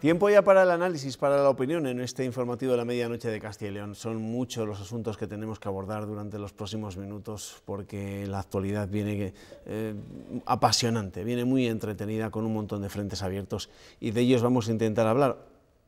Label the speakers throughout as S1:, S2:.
S1: Tiempo ya para el análisis, para la opinión en este informativo de la medianoche de Castilla y León. Son muchos los asuntos que tenemos que abordar durante los próximos minutos porque la actualidad viene eh, apasionante, viene muy entretenida con un montón de frentes abiertos y de ellos vamos a intentar hablar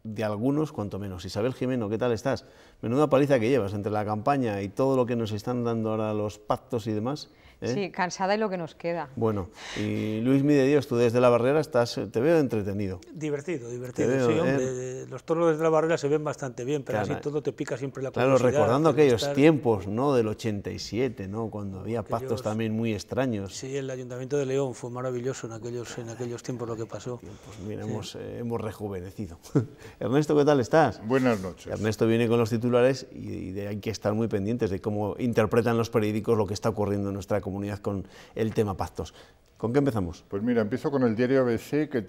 S1: de algunos, cuanto menos. Isabel Jimeno, ¿qué tal estás? Menuda paliza que llevas entre la campaña y todo lo que nos están dando ahora los pactos y demás. ¿Eh? Sí,
S2: cansada y lo que nos queda.
S1: Bueno, y Luis mi Dios, tú desde la barrera estás, te veo entretenido.
S3: Divertido, divertido. sí, ¿eh? los toros desde la barrera se ven bastante bien, pero así todo te pica siempre la curiosidad. Claro, recordando aquellos
S1: tiempos, ¿no? Del 87, ¿no? Cuando había pactos también muy extraños. Sí,
S3: el Ayuntamiento de León fue maravilloso en aquellos, en aquellos tiempos lo que pasó. Pues mira, eh, hemos, rejuvenecido.
S1: Ernesto, ¿qué tal estás? Buenas noches. Ernesto viene con los titulares y, hay que estar muy pendientes de cómo interpretan los periódicos lo que está ocurriendo en nuestra comunidad comunidad con el tema pactos. ¿Con qué empezamos?
S4: Pues mira, empiezo con el diario ABC que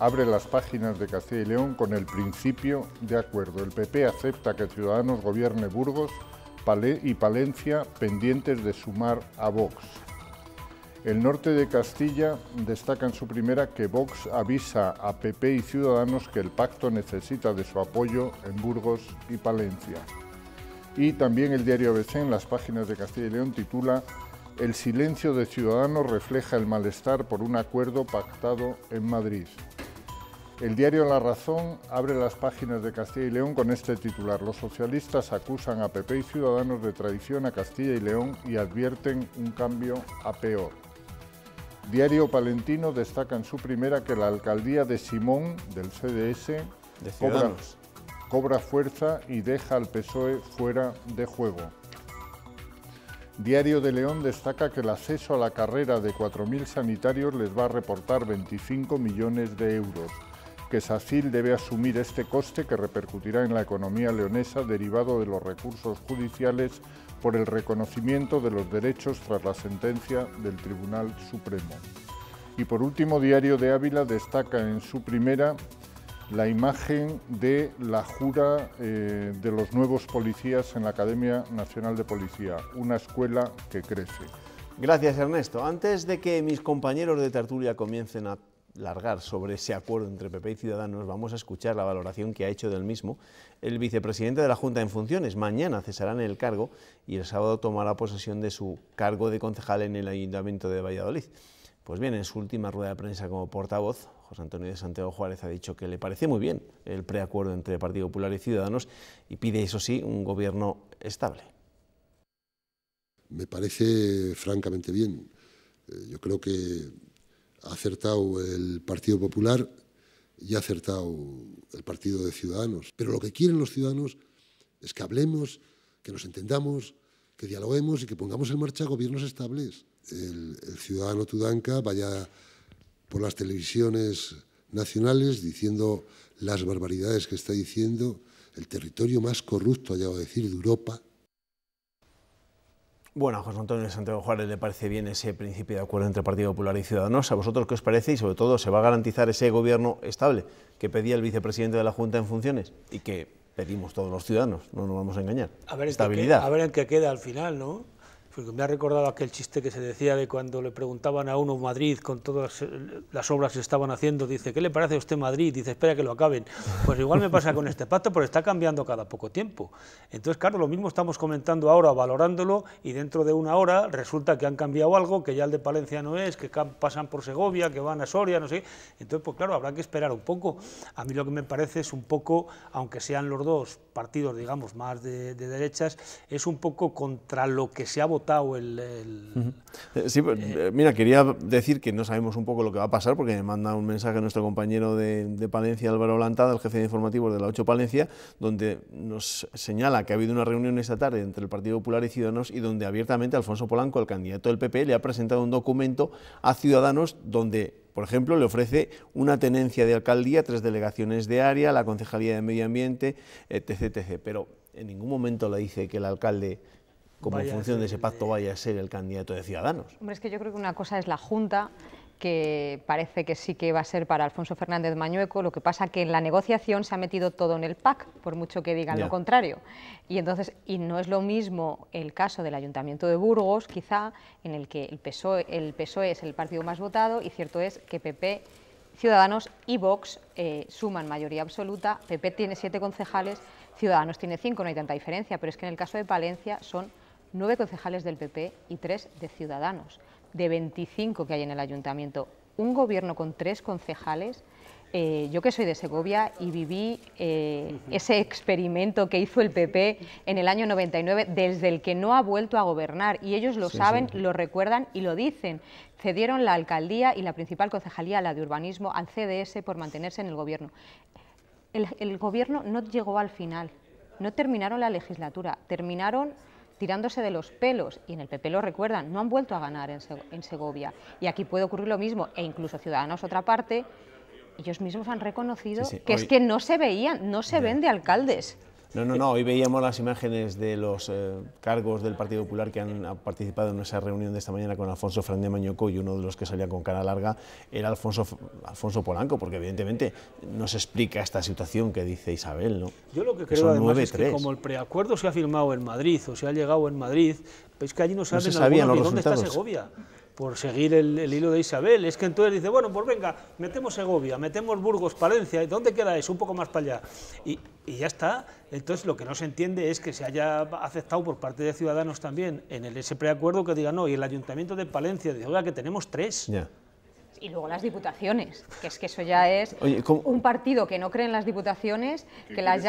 S4: abre las páginas de Castilla y León con el principio de acuerdo. El PP acepta que Ciudadanos gobierne Burgos y Palencia pendientes de sumar a Vox. El norte de Castilla destaca en su primera que Vox avisa a PP y Ciudadanos que el pacto necesita de su apoyo en Burgos y Palencia. Y también el diario ABC en las páginas de Castilla y León titula el silencio de Ciudadanos refleja el malestar por un acuerdo pactado en Madrid. El diario La Razón abre las páginas de Castilla y León con este titular. Los socialistas acusan a PP y Ciudadanos de traición a Castilla y León y advierten un cambio a peor. Diario Palentino destaca en su primera que la alcaldía de Simón, del CDS, cobra, cobra fuerza y deja al PSOE fuera de juego. Diario de León destaca que el acceso a la carrera de 4.000 sanitarios les va a reportar 25 millones de euros, que SACIL debe asumir este coste que repercutirá en la economía leonesa derivado de los recursos judiciales por el reconocimiento de los derechos tras la sentencia del Tribunal Supremo. Y por último, Diario de Ávila destaca en su primera la imagen de la jura eh, de los nuevos policías en la Academia Nacional de Policía, una escuela que crece. Gracias, Ernesto. Antes de que mis compañeros de tertulia
S1: comiencen a largar sobre ese acuerdo entre PP y Ciudadanos, vamos a escuchar la valoración que ha hecho del mismo el vicepresidente de la Junta en funciones. Mañana cesarán el cargo y el sábado tomará posesión de su cargo de concejal en el Ayuntamiento de Valladolid. Pues bien, en su última rueda de prensa como portavoz, José Antonio de Santiago Juárez ha dicho que le parece muy bien el preacuerdo entre Partido Popular y Ciudadanos y pide, eso sí, un gobierno estable.
S4: Me parece francamente bien. Eh, yo creo que ha acertado el Partido Popular y ha acertado el Partido de Ciudadanos. Pero lo que quieren los ciudadanos es que hablemos, que nos entendamos, que dialoguemos y que pongamos en marcha gobiernos estables el, ciudadano Tudanca vaya por las televisiones nacionales diciendo las barbaridades que está diciendo el territorio más corrupto, llegado a decir, de Europa.
S1: Bueno, a José Antonio de Santiago Juárez le parece bien ese principio de acuerdo entre Partido Popular y Ciudadanos. ¿A vosotros qué os parece? Y sobre todo, ¿se va a garantizar ese gobierno estable que pedía el vicepresidente de la Junta en funciones y que pedimos todos los ciudadanos? No nos vamos a engañar. A ver, Estabilidad. a ver
S3: el que queda al final, ¿no? porque me ha recordado aquel chiste que se decía de cuando le preguntaban a uno Madrid con todas eh, las obras que estaban haciendo, dice, ¿qué le parece a usted Madrid? Dice, espera que lo acaben. Pues igual me pasa con este pacto, pero está cambiando cada poco tiempo. Entonces, claro, lo mismo estamos comentando ahora, valorándolo, y dentro de una hora resulta que han cambiado algo, que ya el de Palencia no es, que pasan por Segovia, que van a Soria, no sé. Entonces, pues claro, habrá que esperar un poco. A mí lo que me parece es un poco, aunque sean los dos partidos, digamos, más de, derechas, es un poco contra lo que se ha votado el...
S1: Eh, sí, pues, eh, eh, mira, quería decir que no sabemos un poco lo que va a pasar, porque me manda un mensaje nuestro compañero de, Palencia, Álvaro Lantada, el jefe de informativos de la 8 Palencia, donde nos señala que ha habido una reunión esta tarde entre el Partido Popular y Ciudadanos y donde abiertamente Alfonso Polanco, el candidato del PP, le ha presentado un documento a Ciudadanos donde por ejemplo, le ofrece una tenencia de alcaldía, tres delegaciones de área, la Concejalía de Medio Ambiente, etc. Pero en ningún momento le dice que el alcalde como función de ese pacto vaya a ser el candidato de Ciudadanos.
S2: Hombre, es que yo creo que una cosa es la Junta que parece que sí que va a ser para Alfonso Fernández Mañueco, lo que pasa que en la negociación se ha metido todo en el PAC, por mucho que digan lo contrario. Y entonces, y no es lo mismo el caso del Ayuntamiento de Burgos, quizá, en el que el PSOE, es el partido más votado, y cierto es que PP, Ciudadanos y Vox eh, suman mayoría absoluta, PP tiene siete concejales, Ciudadanos tiene cinco, no hay tanta diferencia, pero es que en el caso de Palencia son nueve concejales del PP y tres de Ciudadanos de 25 que hay en el ayuntamiento, un gobierno con tres concejales, eh, yo que soy de Segovia y viví eh, ese experimento que hizo el PP en el año 99, desde el que no ha vuelto a gobernar, y ellos lo saben, lo recuerdan y lo dicen. Cedieron la alcaldía y la principal concejalía, la de urbanismo, al CDS por mantenerse en el gobierno. el, el gobierno no llegó al final, no terminaron la legislatura, terminaron tirándose de los pelos, y en el PP lo recuerdan, no han vuelto a ganar en, Segovia. Y aquí puede ocurrir lo mismo, e incluso Ciudadanos, otra parte, ellos mismos han reconocido que es que no se veían, no se ven de alcaldes.
S1: No, no, no. Hoy veíamos las imágenes de los eh, cargos del Partido Popular que han participado en esa reunión de esta mañana con Alfonso Fernández Mañoco y uno de los que salía con cara larga era Alfonso, Alfonso Polanco, porque evidentemente no se explica esta situación que dice Isabel, ¿no?
S3: Yo lo que, creo es que como el preacuerdo se ha firmado en Madrid o se ha llegado en Madrid, pues que allí no saben se dónde está Segovia por seguir el, hilo de Isabel, es que entonces dice, bueno, pues venga, metemos Segovia, metemos Burgos, Palencia, ¿dónde queda eso? Un poco más para allá. Y, ya está. Entonces lo que no se entiende es que se haya aceptado por parte de Ciudadanos también en el, ese preacuerdo que diga, no, y el Ayuntamiento de Palencia dice, oiga, que tenemos tres.
S2: Y luego las diputaciones, que es que eso ya es un partido que no cree en las diputaciones, que, las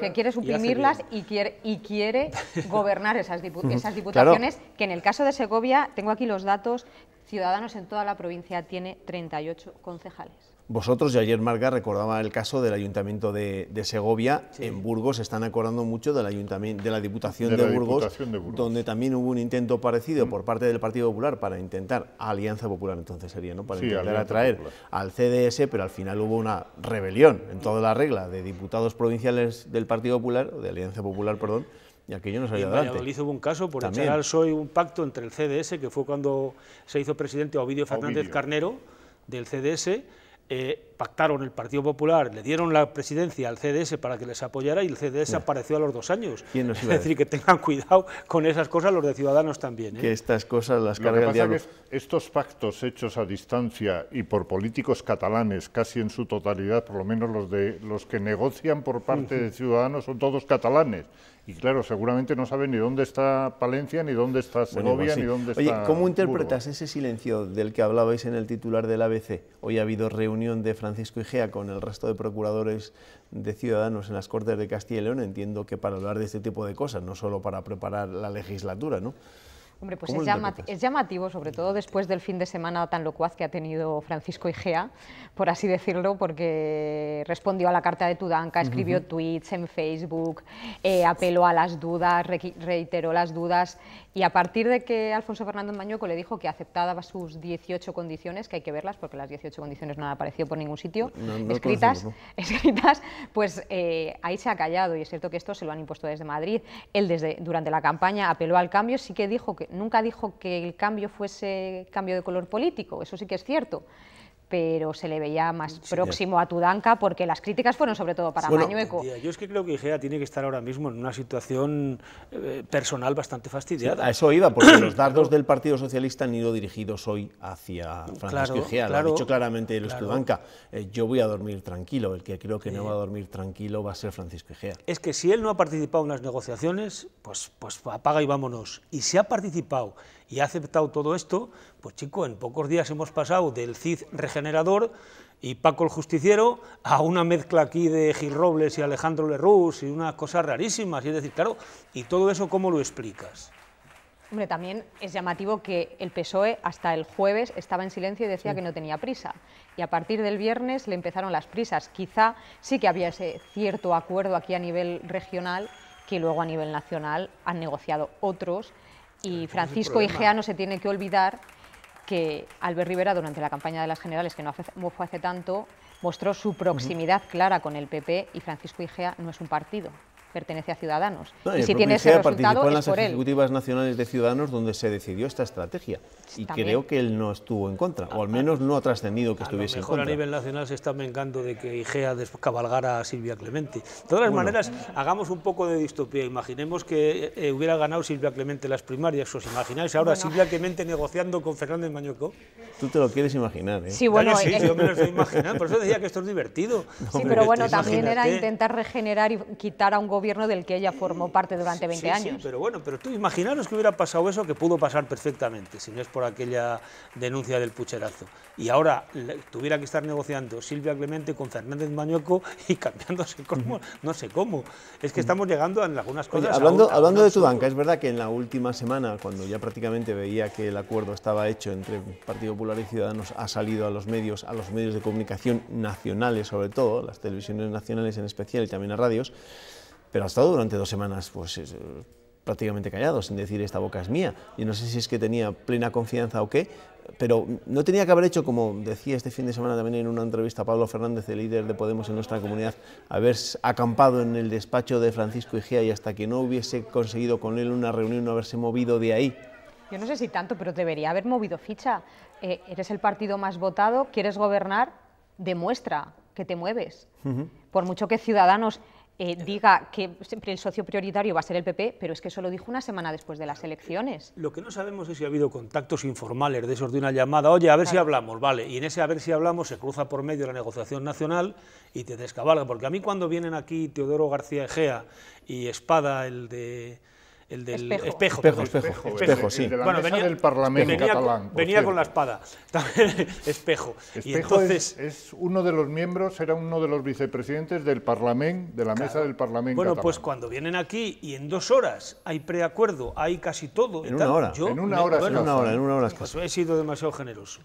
S2: que quiere suprimirlas y, quiere, y quiere gobernar esas, diputaciones, que en el caso de Segovia, tengo aquí los datos, Ciudadanos en toda la provincia tiene 38 concejales.
S1: Vosotros, y ayer Marga recordaba el caso del Ayuntamiento de, Segovia, en Burgos se están acordando mucho del ayuntamiento, de la, Diputación de, Burgos, donde también hubo un intento parecido mm. por parte del Partido Popular para intentar, Alianza Popular entonces sería, ¿no? para intentar atraer al CDS, pero al final hubo una rebelión en toda la regla de diputados
S3: provinciales del Partido Popular, de Alianza Popular, perdón, y aquello nos salió hubo un caso por un pacto entre el CDS, que fue cuando se hizo presidente Ovidio Fernández Carnero del CDS, eh, pactaron el Partido Popular, le dieron la presidencia al CDS para que les apoyara y el CDS apareció a los dos años. es decir, que tengan cuidado con esas cosas los de Ciudadanos también. ¿eh? Que
S4: estas cosas las carga estos pactos hechos a distancia y por políticos catalanes, casi en su totalidad, por lo menos los, de, los que negocian por parte de Ciudadanos, son todos catalanes. Y claro, seguramente no saben ni dónde está Palencia, ni dónde está Segovia, ni dónde está. Oye, ¿cómo interpretas
S1: ese silencio del que hablabais en el titular del ABC? Hoy ha habido reunión de Francisco Igea con el resto de procuradores de Ciudadanos en las Cortes de Castilla y León. Entiendo que para hablar de este tipo de cosas, no solo para preparar la legislatura, ¿no?
S2: Hombre, pues es, llamativo, sobre todo después del fin de semana tan locuaz que ha tenido Francisco Igea, por así decirlo, porque respondió a la carta de Tudanca, escribió tweets en Facebook, eh, apeló a las dudas, reiteró las dudas, y a partir de que Alfonso Fernández Mañueco le dijo que aceptaba sus 18 condiciones, que hay que verlas porque las 18 condiciones no han aparecido por ningún sitio, escritas, escritas, pues eh, ahí se ha callado y es cierto que esto se lo han impuesto desde Madrid. Él desde, durante la campaña apeló al cambio, sí que dijo que nunca dijo que el cambio fuese cambio de color político, eso sí que es cierto pero se le veía más próximo a Tudanca porque las críticas fueron sobre todo para Mañueco.
S3: Yo es que creo que Igea tiene que estar ahora mismo en una situación eh, personal bastante fastidiada. a eso
S1: iba, porque los dardos del Partido Socialista han ido dirigidos hoy hacia Francisco Igea, lo ha dicho claramente el Tudanca. Eh, yo voy a dormir tranquilo, el que creo que no va a dormir tranquilo va a ser Francisco Igea.
S3: Es que si él no ha participado en las negociaciones, pues, pues apaga y vámonos. Y si ha participado y ha aceptado todo esto, pues chico, en pocos días hemos pasado del Cid regenerador y Paco el Justiciero a una mezcla aquí de Gil Robles y Alejandro Lerroux y unas cosas rarísimas. Y es decir, claro, ¿y todo eso cómo lo explicas?
S2: Hombre, también es llamativo que el PSOE hasta el jueves estaba en silencio y decía que no tenía prisa. Y a partir del viernes le empezaron las prisas. Quizá sí que había ese cierto acuerdo aquí a nivel regional que luego a nivel nacional han negociado otros y Francisco Igea no se tiene que olvidar que Albert Rivera, durante la campaña de las generales, que no fue, hace tanto, mostró su proximidad clara con el PP y Francisco Igea no es un partido, pertenece a Ciudadanos. y si tiene ese resultado participó en las ejecutivas
S1: nacionales de Ciudadanos donde se decidió esta estrategia y creo que él no estuvo en contra, o al menos no ha trascendido que estuviese en contra. a nivel
S3: nacional se está vengando de que IGEA descabalgara a Silvia Clemente. De todas las maneras, hagamos un poco de distopía. Imaginemos que eh, hubiera ganado Silvia Clemente las primarias, ¿os imagináis ahora Silvia Clemente negociando con Fernández Mañueco?
S1: Tú te lo quieres imaginar, ¿eh? Sí, bueno,
S3: sí, eh, yo me lo estoy eh. imaginando, por eso decía que esto es divertido. sí, pero bueno, también era intentar
S2: regenerar y quitar a un gobierno gobierno del que ella formó parte durante 20 años.
S3: pero bueno, pero tú imaginaros que hubiera pasado eso, que pudo pasar perfectamente, si no es por aquella denuncia del pucherazo. Y ahora tuviera que estar negociando Silvia Clemente con Fernández Mañueco y cambiándose como, no sé cómo. Es que estamos llegando en algunas cosas. hablando hablando de su banca,
S1: es verdad que en la última semana, cuando ya prácticamente veía que el acuerdo estaba hecho entre Partido Popular y Ciudadanos, ha salido a los medios, a los medios de comunicación nacionales sobre todo, las televisiones nacionales en especial y también a radios, pero ha estado durante dos semanas pues, eh, prácticamente callado, sin decir esta boca es mía. Yo no sé si es que tenía plena confianza o qué, pero no tenía que haber hecho, como decía este fin de semana también en una entrevista a Pablo Fernández, el líder de Podemos en nuestra comunidad, haber acampado en el despacho de Francisco Igea y hasta que no hubiese conseguido con él una reunión, no haberse movido de ahí.
S2: Yo no sé si tanto, pero debería haber movido ficha. Eh, eres el partido más votado, quieres gobernar, demuestra que te mueves. Por mucho que Ciudadanos eh, eh, diga que siempre el socio prioritario va a ser el PP, pero es que eso lo dijo una semana después de las elecciones.
S3: Lo que no sabemos es si ha habido contactos informales de esos de una llamada, oye, a ver si hablamos, vale, y en ese a ver si hablamos se cruza por medio la negociación nacional y te descabalga, porque a mí cuando vienen aquí Teodoro García Egea y Espada, el de el del espejo. Espejo, espejo, sí. El venía, del Parlamento catalán. venía con la espada, espejo. Espejo y entonces,
S4: es, uno de los miembros, era uno de los vicepresidentes del Parlamento, de la mesa del Parlamento Bueno, pues cuando
S3: vienen aquí y en dos horas hay preacuerdo, hay casi todo. En, una, hora. en una hora. en una hora, he sido demasiado generoso.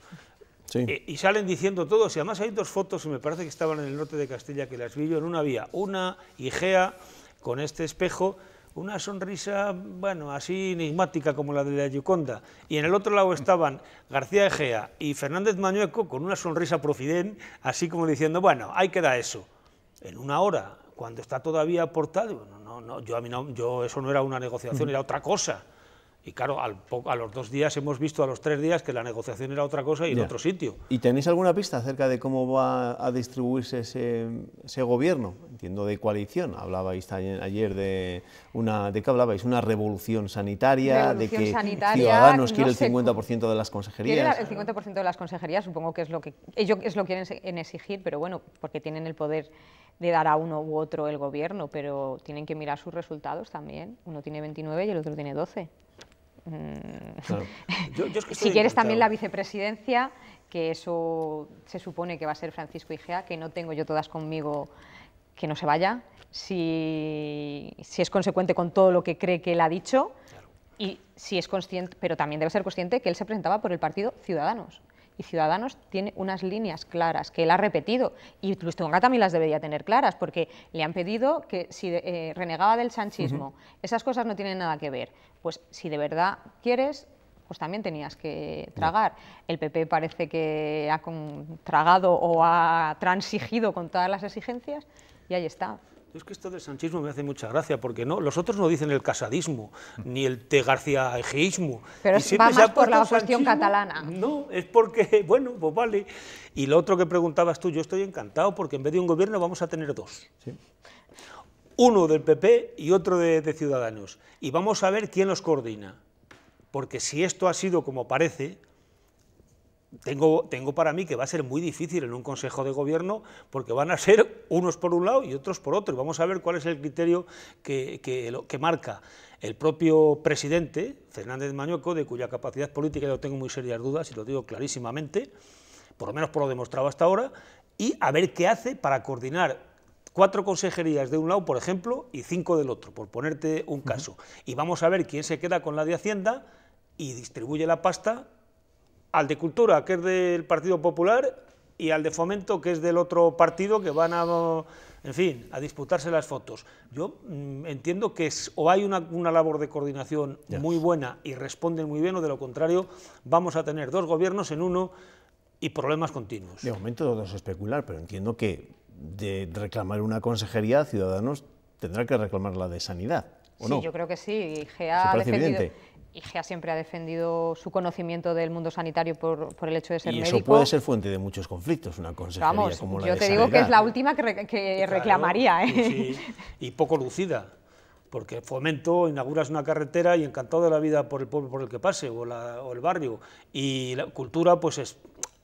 S3: Eh, y salen diciendo todos, y además hay dos fotos, y me parece que estaban en el norte de Castilla, que las vi yo, en una vía, una Igea con este espejo una sonrisa, bueno, así enigmática como la de la Yuconda. y en el otro lado estaban García Egea y Fernández Mañueco con una sonrisa profiden, así como diciendo, bueno, ahí queda eso. En una hora, cuando está todavía aportado, no, no, no, yo a mí no, yo eso no era una negociación, mm. era otra cosa. Y claro, al a los dos días hemos visto, a los tres días, que la negociación era otra cosa y en otro sitio.
S1: ¿Y tenéis alguna pista acerca de cómo va a distribuirse ese, gobierno? Entiendo de coalición. Hablabais ayer de una, ¿de qué hablabais? Una revolución sanitaria, de que Ciudadanos no quiere el 50% de las consejerías. El
S2: 50% de las consejerías, supongo que es lo que ellos es lo quieren exigir, pero bueno, porque tienen el poder de dar a uno u otro el gobierno, pero tienen que mirar sus resultados también. Uno tiene 29 y el otro tiene 12. Mm. si quieres también la vicepresidencia, que eso se supone que va a ser Francisco Igea, que no tengo yo todas conmigo que no se vaya, si, es consecuente con todo lo que cree que él ha dicho y si es consciente, pero también debe ser consciente que él se presentaba por el partido Ciudadanos y Ciudadanos tiene unas líneas claras que él ha repetido y Tonga también las debería tener claras porque le han pedido que si eh, renegaba del sanchismo, esas cosas no tienen nada que ver. Pues si de verdad quieres, pues también tenías que tragar. El PP parece que ha tragado o ha transigido con todas las exigencias y ahí está.
S3: Es que esto del sanchismo me hace mucha gracia, porque no, los otros no dicen el casadismo, ni el te García Pero es más por la cuestión catalana. No, es porque, bueno, pues vale. Y lo otro que preguntabas tú, yo estoy encantado, porque en vez de un gobierno vamos a tener dos. Uno del PP y otro de Ciudadanos. Y vamos a ver quién los coordina. Porque si esto ha sido como parece, tengo, para mí que va a ser muy difícil en un Consejo de Gobierno porque van a ser unos por un lado y otros por otro. Y vamos a ver cuál es el criterio que, que, marca el propio presidente, Fernández Mañueco, de cuya capacidad política yo tengo muy serias dudas y lo digo clarísimamente, por lo menos por lo demostrado hasta ahora, y a ver qué hace para coordinar cuatro consejerías de un lado, por ejemplo, y cinco del otro, por ponerte un caso. Y vamos a ver quién se queda con la de Hacienda y distribuye la pasta al de Cultura, que es del Partido Popular, y al de Fomento, que es del otro partido, que van a, en fin, a disputarse las fotos. Yo mm, entiendo que o hay una, labor de coordinación muy buena y responden muy bien, o de lo contrario, vamos a tener dos gobiernos en uno y problemas continuos.
S1: De momento no es especular, pero entiendo que de reclamar una consejería a Ciudadanos tendrá que reclamar la de Sanidad, ¿o sí, yo
S2: creo que sí. GA IGEA siempre ha defendido su conocimiento del mundo sanitario por, el hecho de ser médico. Y eso puede ser
S1: fuente de muchos
S3: conflictos, una consejería
S1: Vamos, como la yo te digo que es la
S2: última que, reclamaría. ¿eh? Sí,
S3: y poco lucida, porque Fomento inauguras una carretera y encantado de la vida por el pueblo por el que pase, o, el barrio, y la cultura pues es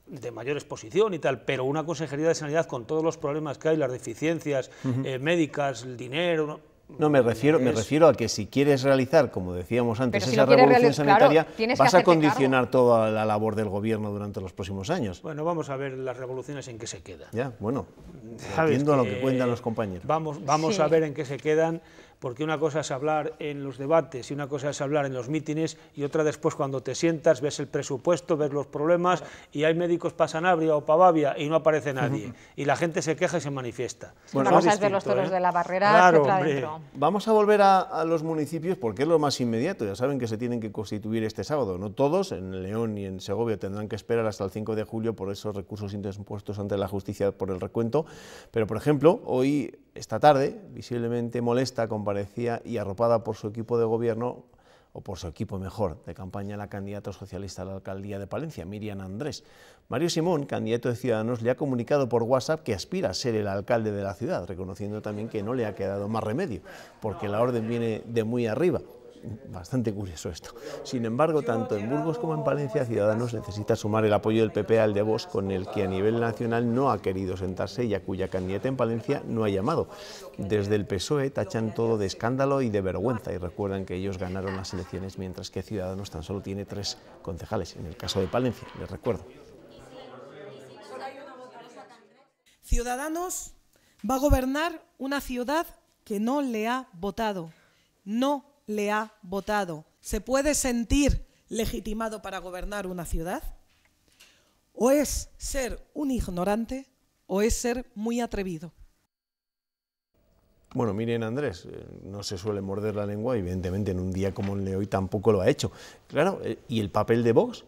S3: de mayor exposición y tal, pero una consejería de sanidad con todos los problemas que hay, las deficiencias eh, médicas, el dinero, no, me refiero, me refiero
S1: a que si quieres realizar, como decíamos antes, esa revolución sanitaria, vas a condicionar toda la labor del gobierno durante los próximos años.
S3: Bueno, vamos a ver las revoluciones en qué se quedan.
S1: Ya, bueno, Viendo lo que cuentan los compañeros.
S3: Vamos, vamos a ver en qué se quedan porque una cosa es hablar en los debates y una cosa es hablar en los mítines y otra después cuando te sientas ves el presupuesto, ves los problemas y hay médicos para Sanabria o para Bavia y no aparece nadie y la gente se queja y se manifiesta.
S2: Bueno, vamos a ver los toros ¿eh? de la barrera.
S1: vamos a volver a, los municipios porque es lo más inmediato, ya saben que se tienen que constituir este sábado, no todos, en León y en Segovia tendrán que esperar hasta el 5 de julio por esos recursos interpuestos ante la justicia por el recuento, pero por ejemplo, hoy esta tarde, visiblemente molesta, comparecía y arropada por su equipo de gobierno, o por su equipo mejor, de campaña la candidata socialista a la alcaldía de Palencia, Miriam Andrés. Mario Simón, candidato de Ciudadanos, le ha comunicado por WhatsApp que aspira a ser el alcalde de la ciudad, reconociendo también que no le ha quedado más remedio, porque la orden viene de muy arriba. Bastante curioso esto. Sin embargo, tanto en Burgos como en Palencia, Ciudadanos necesita sumar el apoyo del PP al de Vox, con el que a nivel nacional no ha querido sentarse y a cuya candidata en Palencia no ha llamado. Desde el PSOE tachan todo de escándalo y de vergüenza y recuerdan que ellos ganaron las elecciones mientras que Ciudadanos tan solo tiene tres concejales, en el caso de Palencia, les recuerdo.
S5: Ciudadanos va a gobernar una ciudad que no le ha votado. No le ha votado, se puede sentir legitimado para gobernar una ciudad? ¿O es ser un ignorante o es ser muy atrevido?
S1: Bueno, miren Andrés, eh, no se suele morder la lengua, evidentemente en un día como el de hoy tampoco lo ha hecho. Claro, eh, ¿y el papel de Vox?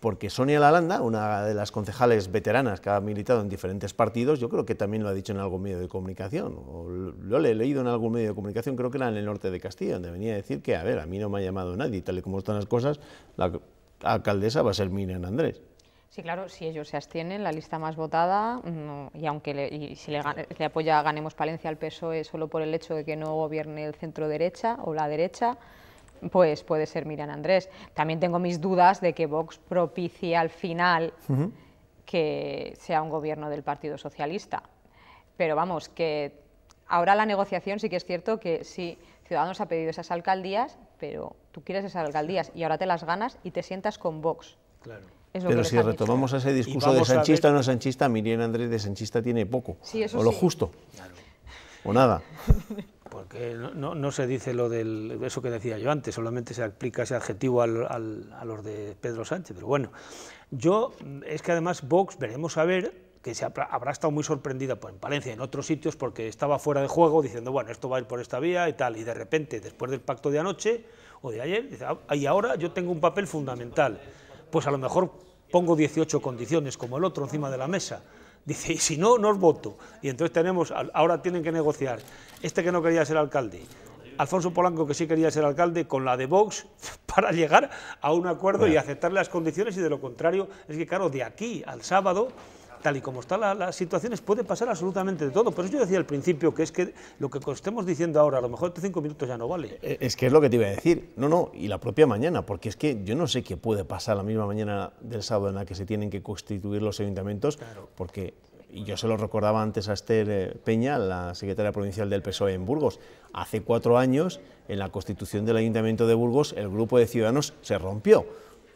S1: porque Sonia Lalanda, una de las concejales veteranas que ha militado en diferentes partidos, yo creo que también lo ha dicho en algún medio de comunicación, lo he leído en algún medio de comunicación, creo que era en el norte de Castilla, donde venía a decir que, a ver, a mí no me ha llamado nadie, tal y como están las cosas, la alcaldesa va a ser Miriam Andrés.
S2: Sí, claro, si ellos se abstienen, la lista más votada, y aunque le, si le, le, apoya Ganemos Palencia al PSOE solo por el hecho de que no gobierne el centro derecha o la derecha, pues puede ser Miriam Andrés. También tengo mis dudas de que Vox propicie al final que sea un gobierno del Partido Socialista. Pero vamos, que ahora la negociación sí que es cierto que sí, Ciudadanos ha pedido esas alcaldías, pero tú quieres esas alcaldías y ahora te las ganas y te sientas con Vox. Claro.
S6: Pero si retomamos ese discurso de sanchista
S1: o no
S3: sanchista, Miriam Andrés de sanchista
S1: tiene poco, sí, o lo justo, o nada.
S3: porque no, no, se dice lo del eso que decía yo antes, solamente se aplica ese adjetivo al, a los de Pedro Sánchez, pero bueno, yo mm, es que además Vox veremos a ver que se habrá, estado muy sorprendida pues, en Palencia, en otros sitios, porque estaba fuera de juego diciendo, bueno, esto va a ir por esta vía y tal, y de repente, después del pacto de anoche o de ayer, dice, ah, y ahora yo tengo un papel fundamental, pues a lo mejor pongo 18 condiciones como el otro encima de la mesa. Dice, y si no, no os voto. Y entonces tenemos, ahora tienen que negociar. Este que no quería ser alcalde, Alfonso Polanco, que sí quería ser alcalde, con la de Vox, para llegar a un acuerdo y aceptar las condiciones, y de lo contrario, es que claro, de aquí al sábado tal y como están las situaciones, puede pasar absolutamente de todo. Por eso yo decía al principio que es que lo que estemos diciendo ahora, a lo mejor estos cinco minutos ya no vale. Eh,
S1: es que es lo que te iba a decir. No, no, y la propia mañana, porque es que yo no sé qué puede pasar la misma mañana del sábado en la que se tienen que constituir los ayuntamientos, porque yo se lo recordaba antes a Esther eh, Peña, la secretaria provincial del PSOE en Burgos. Hace cuatro años, en la constitución del Ayuntamiento de Burgos, el grupo de ciudadanos se rompió,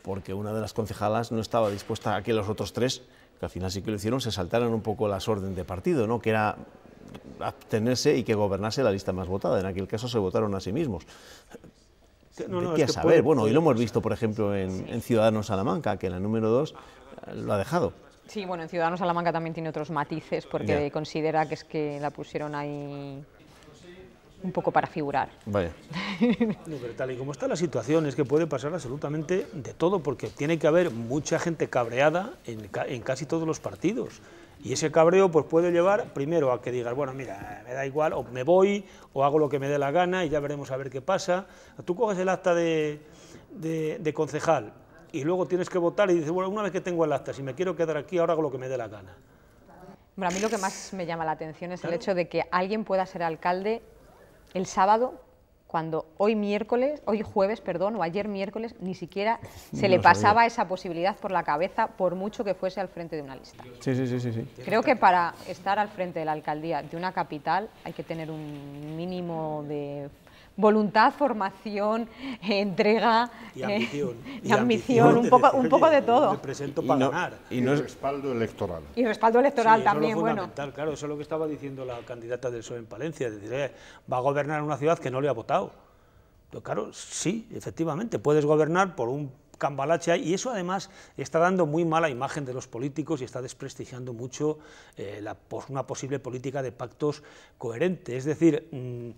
S1: porque una de las concejalas no estaba dispuesta a que los otros tres al final sí que lo hicieron, se saltaron un poco las órdenes de partido, ¿no? que era abstenerse y que gobernase la lista más votada. En aquel caso se votaron a sí mismos.
S2: ¿Qué saber? bueno, y lo hemos
S1: visto, por ejemplo, en, Ciudadanos Salamanca, que la número dos eh, lo ha dejado.
S2: Sí, bueno, en Ciudadanos Salamanca también tiene otros matices porque considera que es que la pusieron ahí un poco para figurar. Vaya.
S3: tal y como está la situación, es que puede pasar absolutamente de todo, porque tiene que haber mucha gente cabreada en, casi todos los partidos. Y ese cabreo pues puede llevar primero a que digas, bueno, mira, me da igual, o me voy, o hago lo que me dé la gana y ya veremos a ver qué pasa. Tú coges el acta de, concejal y luego tienes que votar y dices, bueno, una vez que tengo el acta, si me quiero quedar aquí, ahora hago lo que me dé la gana.
S2: Bueno, a mí lo que más me llama la atención es el hecho de que alguien pueda ser alcalde el sábado cuando hoy miércoles, hoy jueves, perdón, o ayer miércoles, ni siquiera se le pasaba esa posibilidad por la cabeza, por mucho que fuese al frente de una lista.
S1: sí, sí, sí, sí, Creo que
S2: para estar al frente de la alcaldía de una capital hay que tener un mínimo de voluntad, formación, eh, entrega y eh, ambición, un, poco, un poco de todo.
S4: presento para y ganar. Y, respaldo electoral.
S2: Y respaldo electoral también, bueno.
S3: Claro, eso es lo que estaba diciendo la candidata del PSOE en Palencia, decir, eh, va a gobernar una ciudad que no le ha votado. Pero pues claro, sí, efectivamente, puedes gobernar por un cambalache y eso además está dando muy mala imagen de los políticos y está desprestigiando mucho eh, una posible política de pactos coherente. Es decir, mm,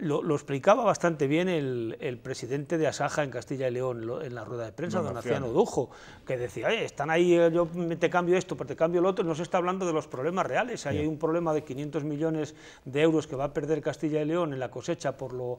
S3: lo, explicaba bastante bien el, presidente de Asaja en Castilla y León en la rueda de prensa, don Aciano Dujo, que decía, están ahí, eh, yo te cambio esto, pero te cambio lo otro, no se está hablando de los problemas reales, hay un problema de 500 millones de euros que va a perder Castilla y León en la cosecha por lo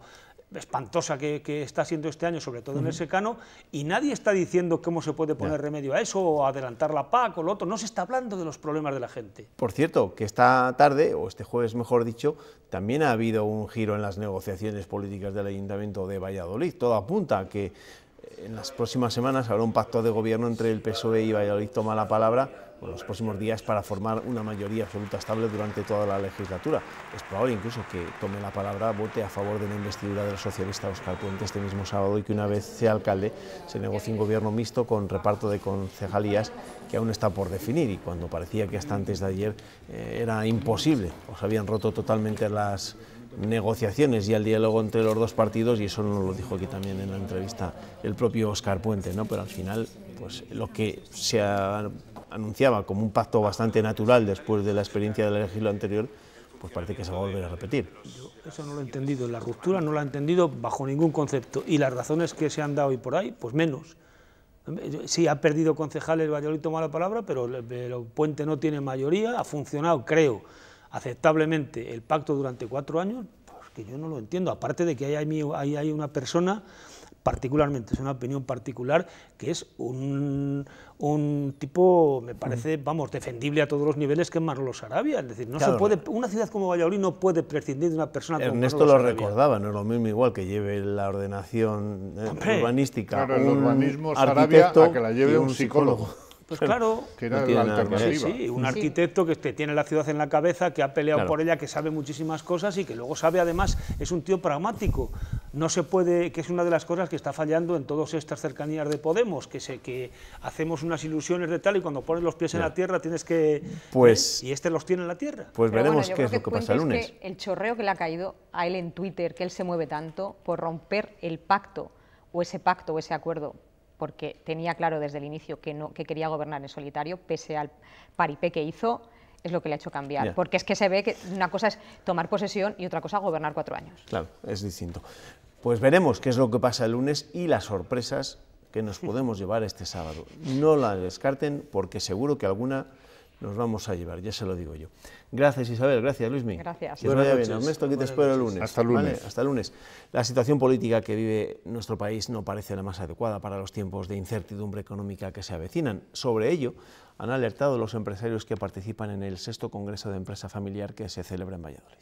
S3: espantosa que, está siendo este año, sobre todo en el secano, y nadie está diciendo cómo se puede poner remedio a eso, o adelantar la PAC o lo otro, no se está hablando de los problemas de la gente.
S1: Por cierto, que esta tarde, o este jueves mejor dicho, también ha habido un giro en las negociaciones políticas del Ayuntamiento de Valladolid. Todo apunta a que eh, en las próximas semanas habrá un pacto de gobierno entre el PSOE y Valladolid Toma la Palabra en los próximos días para formar una mayoría absoluta estable durante toda la legislatura. Es probable incluso que tome la palabra, vote a favor de la investidura del socialista Oscar Puente este mismo sábado y que una vez sea alcalde se negocie un gobierno mixto con reparto de concejalías que aún está por definir y cuando parecía que hasta antes de ayer eh, era imposible o habían roto totalmente las negociaciones y el diálogo entre los dos partidos y eso nos lo dijo aquí también en la entrevista el propio Oscar Puente, ¿no? pero al final pues lo que se ha anunciaba como un pacto bastante natural después de la experiencia de la legislatura anterior, pues parece que se va a volver a repetir.
S3: Yo eso no lo he entendido, la ruptura no la he entendido bajo ningún concepto y las razones que se han dado y por ahí, pues menos. Sí, ha perdido concejales, Valladolid toma la palabra, pero el puente no tiene mayoría, ha funcionado, creo, aceptablemente el pacto durante cuatro años, pues que yo no lo entiendo, aparte de que hay, ahí hay una persona particularmente, es una opinión particular que es un, un tipo, me parece, mm. vamos, defendible a todos los niveles que es Marlos Sarabia. Es decir, no se puede, una ciudad como Valladolid no puede prescindir de una persona Ernesto como Ernesto lo
S1: recordaba, no es lo mismo igual que lleve la ordenación eh, urbanística. el urbanismo a que la lleve un psicólogo.
S3: Pues claro. Que un arquitecto que tiene la ciudad en la cabeza, que ha peleado por ella, que sabe muchísimas cosas y que luego sabe además, es un tío pragmático. No se puede, que es una de las cosas que está fallando en todas estas cercanías de Podemos, que que hacemos unas ilusiones de tal y cuando pones los pies en la tierra tienes que pues ¿eh? y este los tiene en la tierra. Pues veremos qué es lo que, pasa el lunes.
S2: el chorreo que le ha caído a él en Twitter, que él se mueve tanto por romper el pacto o ese pacto o ese acuerdo porque tenía claro desde el inicio que, no, que quería gobernar en solitario, pese al paripé que hizo, es lo que le ha hecho cambiar. Porque es que se ve que una cosa es tomar posesión y otra cosa gobernar cuatro años.
S1: Claro, es distinto. Pues veremos qué es lo que pasa el lunes y las sorpresas que nos podemos llevar este sábado. No las descarten porque seguro que alguna nos vamos a llevar, ya se lo digo yo. Gracias Isabel, gracias Luismi. Gracias. aquí te espero el lunes. Hasta lunes. Hasta lunes. La situación política que vive nuestro país no parece la más adecuada para los tiempos de incertidumbre económica que se avecinan. Sobre ello han alertado los empresarios que participan en el sexto Congreso de Empresa Familiar que se celebra en Valladolid.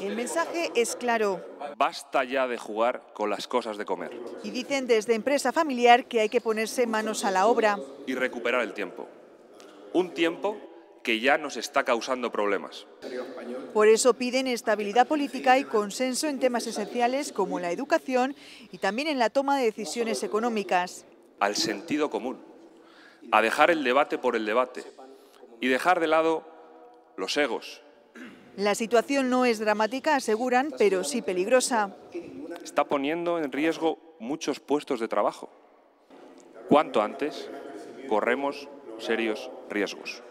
S5: El mensaje es claro.
S3: Basta ya de jugar con las cosas de comer.
S5: Y dicen desde empresa familiar que hay que ponerse manos a la obra.
S3: Y recuperar el tiempo. Un tiempo que ya nos está causando problemas.
S5: Por eso piden estabilidad política y consenso en temas esenciales como la educación y también en la toma de decisiones económicas.
S3: Al sentido común, a dejar el debate por el debate y dejar de lado los egos,
S5: la situación no es dramática, aseguran, pero sí peligrosa.
S3: Está poniendo en riesgo muchos puestos de trabajo. Cuanto antes, corremos
S4: serios riesgos.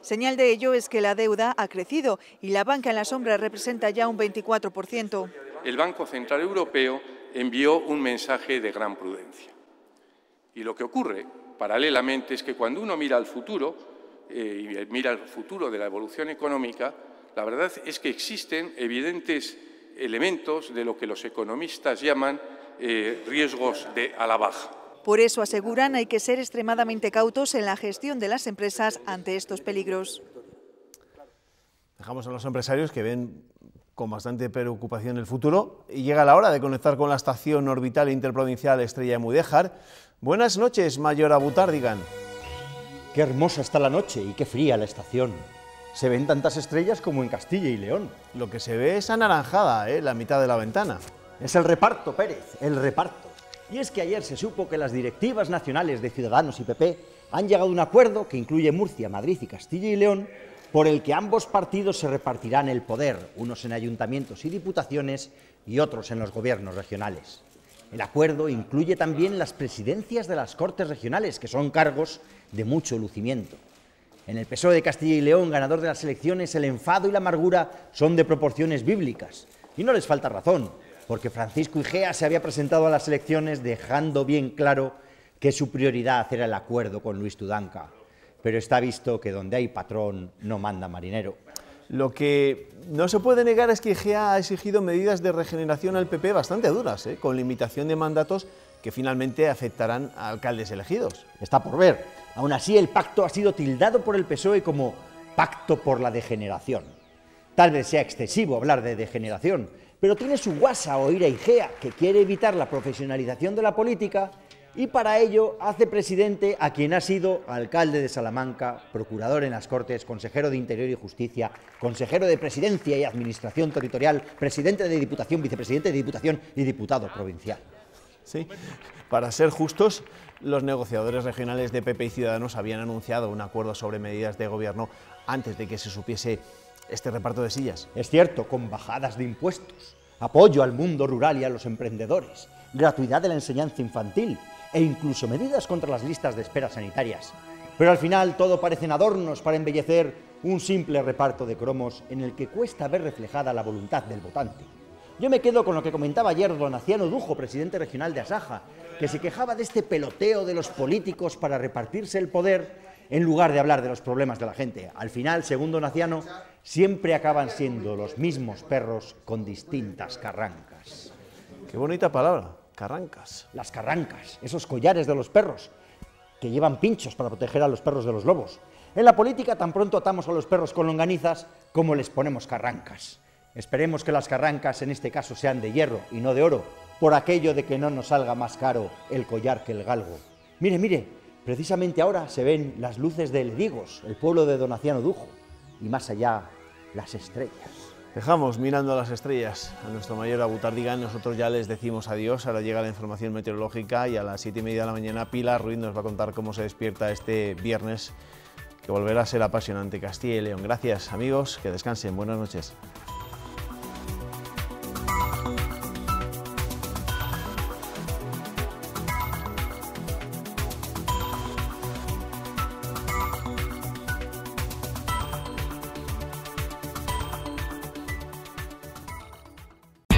S5: Señal de ello es que la deuda ha crecido y la banca en la sombra representa ya un 24%.
S4: El Banco Central Europeo envió un mensaje de gran prudencia. Y lo que ocurre, paralelamente, es que cuando uno mira al futuro, eh, y mira el futuro de la evolución económica, la verdad es que existen evidentes elementos de lo que los economistas llaman eh, riesgos de a
S5: Por eso aseguran hay que ser extremadamente cautos en la gestión de las empresas ante estos peligros.
S1: Dejamos a los empresarios que ven con bastante preocupación el futuro y llega la hora de conectar con la estación orbital
S6: interprovincial Estrella de Mudéjar. Buenas noches, Mayor Abutardigan. Qué hermosa está la noche y qué fría la estación se ven tantas estrellas como en Castilla y León. Lo que se ve es anaranjada, ¿eh? la mitad de la ventana. Es el reparto, Pérez, el reparto. Y es que ayer se supo que las directivas nacionales de Ciudadanos y PP han llegado a un acuerdo que incluye Murcia, Madrid y Castilla y León, por el que ambos partidos se repartirán el poder, unos en ayuntamientos y diputaciones y otros en los gobiernos regionales. El acuerdo incluye también las presidencias de las Cortes regionales, que son cargos de mucho lucimiento. En el PSOE de Castilla y León, ganador de las elecciones, el enfado y la amargura son de proporciones bíblicas. Y no les falta razón, porque Francisco Igea se había presentado a las elecciones dejando bien claro que su prioridad era el acuerdo con Luis Tudanca. Pero está visto que donde hay patrón no manda marinero. Lo que no se puede negar es que Igea ha exigido medidas de regeneración al PP bastante duras, ¿eh? con limitación de mandatos que finalmente afectarán a alcaldes elegidos. Está por ver. Aún así, el pacto ha sido tildado por el PSOE como pacto por la degeneración. Tal vez sea excesivo hablar de degeneración, pero tiene su guasa o ira igea que quiere evitar la profesionalización de la política y para ello hace presidente a quien ha sido alcalde de Salamanca, procurador en las Cortes, consejero de Interior y Justicia, consejero de Presidencia y Administración Territorial, presidente de Diputación, vicepresidente de Diputación y diputado provincial.
S1: ¿sí? Para ser justos, los negociadores regionales de PP y Ciudadanos habían anunciado
S6: un acuerdo sobre medidas de gobierno antes de que se supiese este reparto de sillas. Es cierto, con bajadas de impuestos, apoyo al mundo rural y a los emprendedores, gratuidad de la enseñanza infantil e incluso medidas contra las listas de espera sanitarias. Pero al final todo parecen adornos para embellecer un simple reparto de cromos en el que cuesta ver reflejada la voluntad del votante. Yo me quedo con lo que comentaba ayer don Dujo, presidente regional de Asaja, que se quejaba de este peloteo de los políticos para repartirse el poder en lugar de hablar de los problemas de la gente. Al final, según don siempre acaban siendo los mismos perros con distintas carrancas. Qué bonita palabra, carrancas. Las carrancas, esos collares de los perros, que llevan pinchos para proteger a los perros de los lobos. En la política tan pronto atamos a los perros con longanizas como les ponemos carrancas. Esperemos que las carrancas en este caso sean de hierro y no de oro, por aquello de que no nos salga más caro el collar que el galgo. Mire, mire, precisamente ahora se ven las luces de Ledigos, el pueblo de Donaciano Dujo, y más allá las estrellas.
S1: Dejamos mirando a las estrellas a nuestro mayor Abutardigan, nosotros ya les decimos adiós, ahora llega la información meteorológica y a las 7 y media de la mañana Pilar Ruiz nos va a contar cómo se despierta este viernes, que volverá a ser apasionante Castilla y León. Gracias amigos, que descansen, buenas noches.